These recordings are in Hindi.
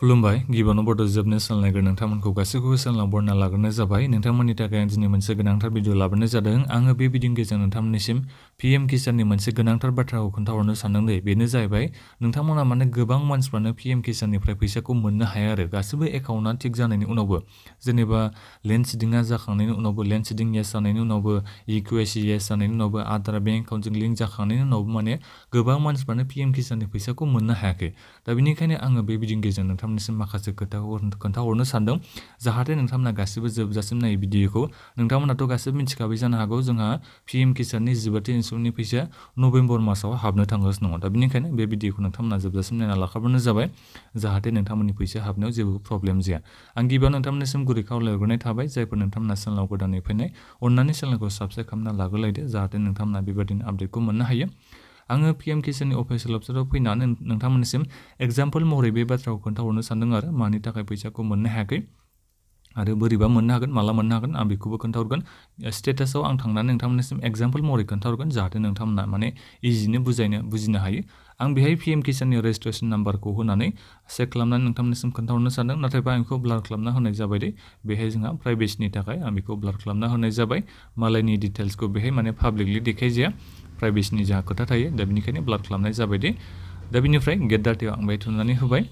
खुलुमबाय गिबियावनो बडो जोबनो सोलोंनायग्रो नोंथांमोनखौ गासैखौबो सोलोंना बरना लाग्रोनाय जाबाय नोंथांमोननि थाखाय आं दिनै मोनसे गोनांथार भिडिअ लाबोनाय जादों आङो बे भिडिअनि गेजेरजों नोंथांमोननिसिम पिएम किसाननि मोनसे गोनांथार बाथ्राखौ खोन्थाहरनो सानदों बेनो जाहैबाय नोंथांमोना माने गोबां मानसिफ्रानो पिएम किसाननिफ्राय फैसाखौ मोननो हाया आरो गासैबो एकाउन्टआ थिग जानायनि उनावबो जेनेबा लेन्ड सिडिंआ जाखांनायनि उनावबो लेन्ड सिडिं येस जानायनि उनावबो एस येस जानायनि उनावबो आधार बेंक एकाउन्टजों लिंक जाखांनायनि उनावबो माने गोबां मानसिफ्रानो पिएम किसाननि फैसाखौ मोननो हायाखै दा बेनिखायनो आङो बे भिडिअनि गेजेरजों नोंथांमोन नोंथांमोननिसिम माखासे खोथाखौ खोन्थाहरनो सानदों जाहाथे नोंथांमोना गासिबो जोबजासिम नायो भिडिअखौ नोंथांमोनाथ' गासिबो मिथिखाबाय जानो हागौ जोंहा पि एम किसाननि जिबाथि इन्सुरेन्सनि फैसाया नभेम्बर मासाव हाबनो थांगासिनो दङ दा बेनिखायनो बे भिडिअखौ नोंथांमोना जोबजासिम नायना लाखाबानो जाबाय जाहाथे नोंथांमोननि फैसा हाबनायाव जेबो प्रब्लेम जाया आं गिबियाव नोंथांमोननिसिम गुरै खावलायहरग्रोनाय थाबाय जायफोर नोंथांमोना चेनेलाव गोदानै फैनाय अन्नानै चेनेलखौ साबसक्राइब खालामना लाग्रोलायदो जाहाथे नोंथांमोना बेबायदिनो आपडेटखौ मोननो हायो आङो पि एम किसाननि अफिसियेल वेबसाइटआव फैनानै नोंथांमोननिसिम एग्जाम्पल महरै बे बाथ्राखौ खोन्थाहरनो सानदों आरो मानि थाखाय फैसाखौ मोननो हायाखै आरो बोरैबा मोननो हागोन माला मोननो हागोन आं बेखौबो खोन्थाहरगोन स्टेटासाव आं थांनानै नोंथांमोननिसिम एग्जाम्पल महरै खोन्थाहरगोन जाहाथे नोंथांमोना माने इजिनो बुजायनो बुजिनो हायो आं बेहाय पि एम किसाननि रेजिस्ट्रेसन नाम्बारखौ होनानै चेक खालामनानै नोंथांमोननिसिम खोन्थाहरनो सानदों नाथायबा आं बेखौ ब्लार खालामना होनाय जाबाय दे बेहाय जोंहा प्राइभेसिनि थाखाय आं बेखौ ब्लार खालामना होनाय जाबाय मालायनि डिटेल्सखौ बेहाय माने पाब्लिकलि देखायजाया प्राइभेसिनि जोंहा खोथा थायो दा बेनिखायनो ब्लाड खालामनाय जाबायदि दा बेनिफ्राय गेट डाटायाव आं बाय थुनानै होबाय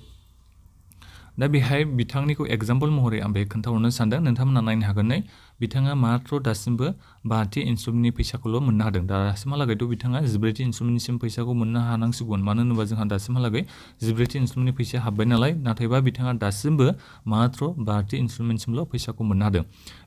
दा बेहाय बिथांनिखौ एग्जाम्पल महरै आं बे खोन्थाहरनो सानदों नोंथांमोना नायनो हागोन नै बिथाङा माथ्र' दासिमबो बाथि इन्सुमेन्टनि फैसाखौल' मोननो हादों दासिमहालागैथ' बिथाङा जिब्रैथि इन्सुमेन्टसिम फैसाखौ मोननो हानांसिगौमोन मानो होनोबा जोंहा दासिमहालागै जिब्रैथि इन्सुमेन्टनि फैसाया हाब्बाय नालाय नाथायबा बिथाङा दासिमबो माथ्र' बाथि इन्सुमेन्टसिमल' फैसाखौ मोननो हादों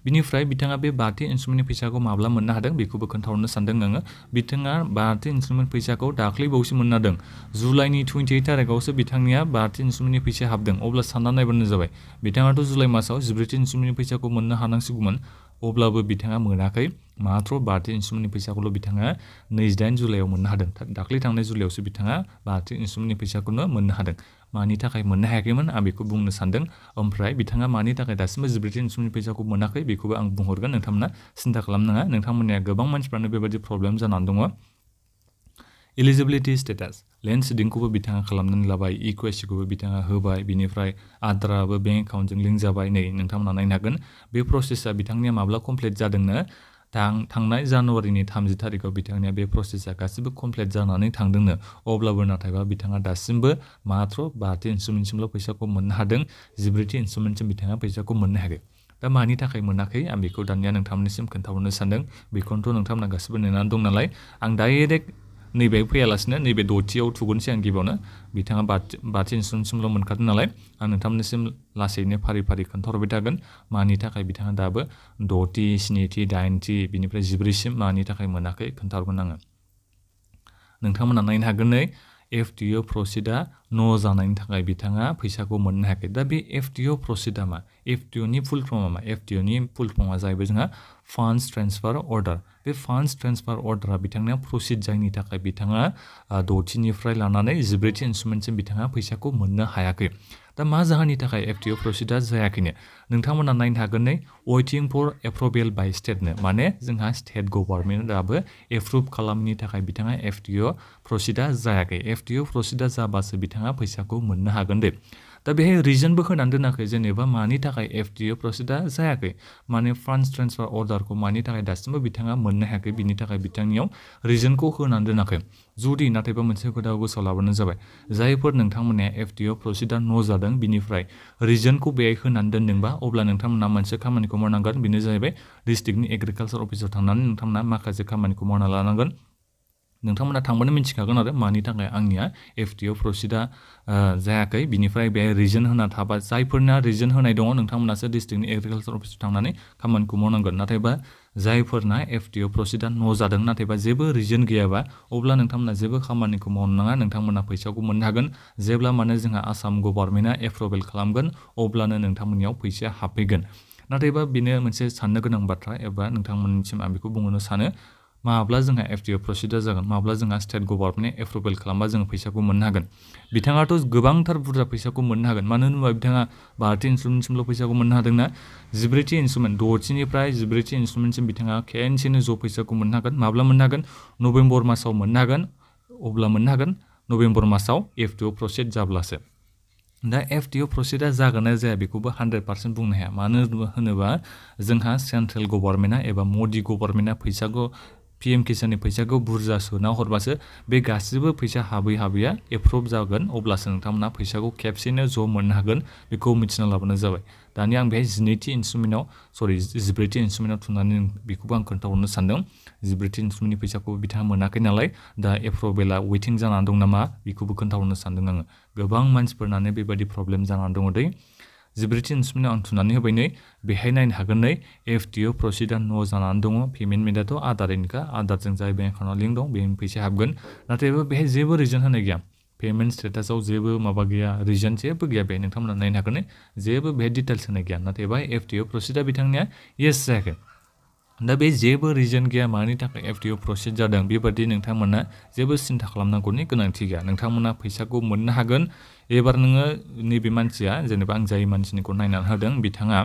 बिनिफ्राय बिथाङा बे बाथि इन्सुमेन्टनि फैसाखौ माब्ला मोननो हादों बेखौबो खोन्थाहरनो सानदों आङो बिथाङा बाथि इन्सुमेन्ट फैसाखौ दाख्लै बावैसो मोननो हादों जुलाइनि टुवेन्टिएइट तारिखआवसो बिथांनिया बाथि इन्सुमेन्टनि फैसाया हाबदों अब्ला सानना जुलाई जाबाय बिथाङाथ' जुलाइ मासाव जिब्रैथि इन्सटलमेन्टनि फैसाखौ को हानांसिगौमोन अब्लाबो बिथाङा मोनाखै माथ्र' बाथि इन्सटलमेन्टनि फैसाखौल' बिथाङा नैजिदाइन जुलाइआव मोननो हादों दाख्लै थांनाय जुलाइआवसो बिथाङा बाथि इन्सटलमेन्टनि फैसाखौनो हादों मानि थाखाय मोननो हायाखैमोन आं बेखौ बुंनो सान्दों ओमफ्राय बिथाङा मानि थाखाय दासिमबो जिब्रैथि इन्सटलमेन्टनि फैसाखौ आं बुंहरगोन नोंथांमोना सिन्था खालामनाङा नोंथांमोननिया गोबां मानसिफ्रानो बेबायदि एलिजिबिलिटि स्टेटास लेन्ड सिडिंखौबो बिथाङा खालामनानै लाबाय इकुएसिखौबो बिथाङा होबाय बिनिफ्राय आद्राबो बेंक एकाउन्टजों लिंक जाबाय नै नोंथांमोना नायनो हागोन बे प्रसेसा बिथांनिया माब्ला कमप्लिट जादोंनो थां थांनाय जानुवारिनि थामजि तारिखआव बिथांनिया बे प्रसेसा गासिबो कमप्लिट जानानै थांदोंनो अब्लाबो नाथायबा बिथाङा दासिमबो माथ्र बाथि इन्सट्रुमेन्टसिमल' फैसाखौ मोननो हादों जिब्रैथि इन्सट्रुमेन्टसिम बिथाङा फैसाखौ मोननो हायाखै दा मानि थाखाय मोनाखै आं बेखौ दानिया नोंथांमोननिसिम खोन्थाहरनो सानदों बेखौनोथ' नोंथांमोना गासिबो नेनानै दं नालाय आं डाइरेक्ट नैबे फैयालासिनो नैबे द'थियाव थुगोनसै आं गिबियावनो बिथाङा बाथि इन्सुरेन्ससिमल' मोनखादों नालाय आं नोंथांमोननिसिम लासैनो फारि फारि खोन्थाहरबाय थागोन मानि थाखाय बिथाङा दाबो द'थि स्निथि दाइनथि बिनिफ्राय जिब्रैसिम मानि थाखाय मोनाखै खोन्थाहरगोन आङो नोंथांमोना नायनो हागोन एफ टि अ प्रसिडआ न' जानायनि थाखाय बिथाङा फैसाखौ मोननो हायाखै दा बे एफ टि अ प्रसिडआ मा एफ टि अ नि फुल फर्मा मा एफ टि अ नि फुल फर्मा जाहैबाय जोंहा फान्ड्स ट्रेन्सफार अर्डार बे फान्ड्स ट्रेन्सफार अर्डारा बिथांनिया प्रसिड जायिनि थाखाय बिथाङा द'थिनिफ्राय लानानै जिब्रैथि इन्सट्रुमेन्टसिम बिथाङा फैसाखौ मोननो हायाखै दा मा जाहोननि थाखाय एफ टि अ प्रसिडा जायाखैनो नोंथांमोना नायनो हागोन नै वेटिं फर एप्रुभेल बाय स्टेटनो माने जोंहा स्टेट गभार्नमेन्टआबो एप्रुभ खालामनि थाखाय बिथाङा एफ टि प्रसिडा जायाखै एफ टि अ प्रसिडा जाबासो बिथाङा फैसाखौ मोननो हागोन दे दा बेहाय रिजनबो होनानै दोनाखै जेनेबा मानि थाखाय एफ डि ए प्रसेसआ जायाखै माने फान्ड्स ट्रेन्सफार अर्डारखौ मानि थाखाय दासिमबो बिथाङा मोननो हायाखै बिनि थाखाय बिथांनियाव रिजनखौ होनानै दोनाखै जुदि नाथायबा मोनसे खोथा गोसोआव लाबोनो जाबाय जायफोर नोंथांमोननिया एफ डि अ प्रसिडा न' जादों बिनिफ्राय रिजनखौ बेहाय होनानै दोन्दोंबा अब्ला नोंथांमोना मोनसे खामानिखौ मावनांगोन बेनो जाहैबाय डिस्ट्रिक्टनि एग्रिकालसार अफिसाव थांनानै नोंथांमोना माखासे खामानिखौ मावना लानांगोन नोंथांमोना थांबानो मिन्थिखागोन आरो मानि थाखाय आंनिया एफ डि अ प्रसिडआ जायाखै बिनिफ्राय रिजन होना थाबा रिजन होनाय दङ नोंथांमोनासो डिस्ट्रिक्टनि एग्रिकालसार अफिसाव थांनानै खामानिखौ मावनांगोन नाथायबा एफ टी ओ प्रसीडा नो जादों नाथायबा जेबो रिजन गैयाबा अब्ला ना जेब खामानिखौ मावनो ना नोंथांमोना फैसाखौ मोननो हागोन जेब्ला माने जोंहा आसाम गभार्नमेन्टआ एप्रुभेल खालामगोन अब्लानो ना फैसाया हाबफैगोन नाथायबा बेनो मोनसे साननो गोनां बाथ्रा एबा नोंथांमोननिसिम आं बेखौ बुंनो सानो माब्ला जोंहा एफटिअ प्रसिडार जागोन माब्ला जोंहा स्टेट गभार्नमेन्टनि एप्रुभेल खालामबा जों फैसाखौ मोननो हागोन बिथाङाथ' गोबांथार बुरजा फैसाखौ मोननो हागोन मानो होनोबा बिथाङा भारतीय इन्सट्रुमेन्टसिमल' फैसाखौ मोननो हादोंना जिब्रैथि इन्सट्रुमेन्ट द'थिनिफ्राय जिब्रैथि इन्सट्रुमेन्टसिम बिथाङा खेनसेनो ज' फैसाखौ मोननो हागोन माब्ला मोननो हागोन नभेम्बर मासाव मोननो हागोन अब्ला मोननो हागोन नभेम्बर मासाव एफटिअ प्रसेड जाब्लासो दा एफटिअ प्रसेडा जागोन ना जाया बेखौबो हान्ड्रेड पार्सेन्ट बुंनो हाया मानो होनोबा जोंहा सेन्ट्रेल गभार्नमेन्टआ एबा मदि गभार्नमेन्टआ फैसाखौ पि एम किसाननि फैसाखौ बुरजा सोना हरबासो बे गासैबो फैसा हाबै हाबैया एप्रुभ जागोन अब्लासो नोंथांमोना फैसाखौ खेबसेनो ज' मोननो हागोन बेखौ मिथिना लाबोनाय जाबाय दानि आं बेहाय जिनैथि इन्सट्रुमेन्टआव सरि जिब्रैथि इन्सट्रुमेन्टआव थुनानै बेखौबो आं खोन्थाहरनो सान्दों जिब्रैथि इन्सट्रुमेन्टनि फैसाखौ बिथाङा मोनाखै नालाय दा एप्रुभेला वेटिं जानानै दं नामा बेखौबो खोन्थाहरनो सान्दों आङो गोबां मानसिफोरनानो बेबायदि प्रब्लेम जानानै दङ दै जिब्रैथि अनसुमानो आं थुनानै होबाय नै बेहाय नायनो हागोन नै एफ डि अ प्रसिडा न' जानानै दङ पेमेन्ट मेटआथ' आधारनिखा आधारजों जाय बेंक एकाउन्टआव लिंक दं बेहायनो फैसा हाबगोन नाथायबो बेहाय जेबो रिजन होनाय गैया पेमेन्ट स्टेटासआव जेबो माबा गैया रिजन जेबो गैया बेहाय नोंथांमोना नायनो हागोन जेबो बेहाय डिटेल्स होनाय गैया नाथाय एफ डि अ प्रसिडा बिथांनिया येस जायाखै दा बे जेबो रिजोन गैया मानि थाखाय एफडिअ प्रसेस जादों बेबादि नोंथांमोना जेबो सिन्था खालामनांगौनि गोनांथि गैया नोंथांमोना फैसाखौ मोननो हागोन एबार नोङो नैबे मानसिया जेनेबा आं जाय मानसिनिखौ नायनानै होदों बिथाङा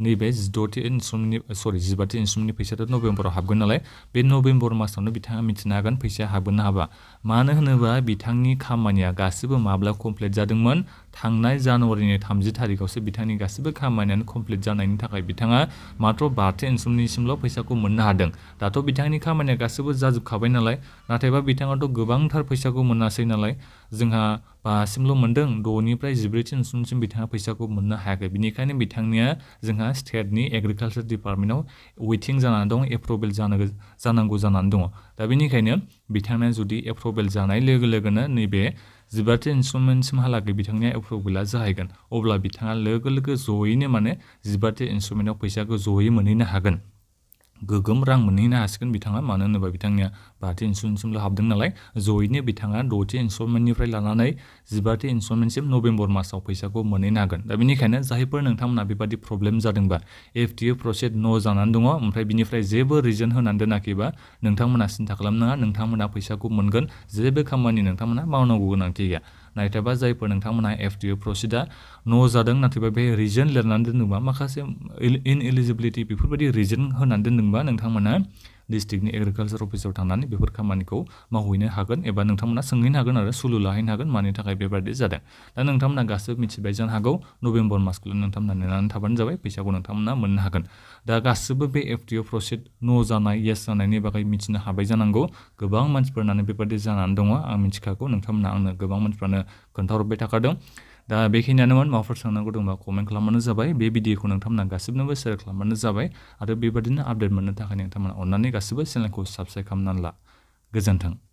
नैबे जिद'थि इनसुमनि सरि जिबाथि इनसुमनि फैसायाथ' नभेम्बराव हाबगोन नालाय बे नभेम्बर मासावनो बिथाङा मिथिनो हागोन फैसाया हाबगोन ना हाबा मानो होनोबा बिथांनि खामानिया गासिबो माब्ला कमप्लिट जादोंमोन थांनाय जानुवारिनि थामजि थारिखआवसो बिथांनि गासिबो खामानियानो कमप्लिट जानायनि थाखाय बिथाङा मात्र' बाथौ एनसुलनिसिमल' फैसाखौ मोननो हादों दाथ' बिथांनि खामानिया गासिबो जाजोबखाबाय नालाय नाथायबा बिथाङाथ' गोबांथार फैसाखौ मोनासै नालाय जोंहा बासिमल' मोन्दों द'निफ्राय जिब्रै एनसुलसिम बिथाङा फैसाखौ मोननो हायाखै बिनिखायनो बिथांनिया जोंहा स्टेटनि एग्रिकालसार डिपार्टमेन्टआव वेटिं जानानै दं एप्रुभेल जानो जानांगौ जानानै दङ दा बेनिखायनो बिथांना जुदि एप्रुभेल जानाय लोगो लोगोनो नैबे जिबाथि इन्सटलमेन्टसिमहालागै बिथांनिया एप्रभेला जाहैगोन अब्ला बिथाङा लोगो लोगो जयैनो माने जिबाथि इन्सटलमेन्टआव फैसाखौ जयै मोनहैनो हागोन गोगोम रां मोनहैनो हासिगोन बिथाङा मानो होनोबा बिथांनिया बाथि इन्सटलमेन्टसिमल' हाबदों नालाय जयैनो बिथाङा द'थि इन्सटलमेन्टनिफ्राय लानानै जिबाथि इन्सटलमेन्टसिम नभेम्बर मासाव फैसाखौ मोनहैनो हागोन दा बेनिखायनो जायफोर नोंथांमोना बेबादि प्रब्लेम जादोंबा एफ टि ए प्रसेड न' जानानै दङ ओमफ्राय बिनिफ्राय जेबो रिजोन होनानै दोनाखैबा नोंथांमोना सिन्था खालामनाङा नोंथांमोना फैसाखौ मोनगोन जेबो खामानि नोंथांमोना मावनांगौ गोनांथि गैया नायथाबा जायफोर नोंथांमोनहा एफ डि प्रसिडा न' जादों नाथायबा बे रिजोन लिरनानै दोन्दोंबा माखासे इनएलिजिबिलिटि बेफोरबायदि रिजोन होनानै दोन्दोंबा नोंथांमोना डिस्ट्रिक्टनि एग्रिकालसार अफिसाव थांनानै बेफोर खामानिखौ मावहैनो हागोन एबा नोंथांमोना सोंहैनो हागोन आरो सुलु लाहैनो हागोन मानि थाखाय बेबादि जादों दा नोंथांमोना गासैबो मिथिबाय जानो हागौ नभेम्बर मासखौल' नोंथांमोना नेनानै थाबानो जाबाय फैसाखौ नोंथांमोना मोननो हागोन दा गासैबो बे एफ टि अ प्रसेस न' जानाय येस जानायनि बागै मिथिनो हाबाय जानांगौ गोबां मानसिफोरानो बेबादि जानानै दङ आं मिथिखागौ नोंथांमोना आंनो गोबां मानसिफ्रानो खोन्थाहरबाय थाखादों दा बेखिनियानोमोन माबाफोर सोंनांगौ दंबा कमेन्ट खालामबानो जाबाय बे भिडिअखौ नोंथांमोना गासिबनोबो सेयार खालामबानो जाबाय आरो बेबादिनो आपडेट मोननो थाखाय नोंथांमोना अन्नानै गासिबो चेनेलखौ साबसक्राइब खालामनानै ला गोजोन्थों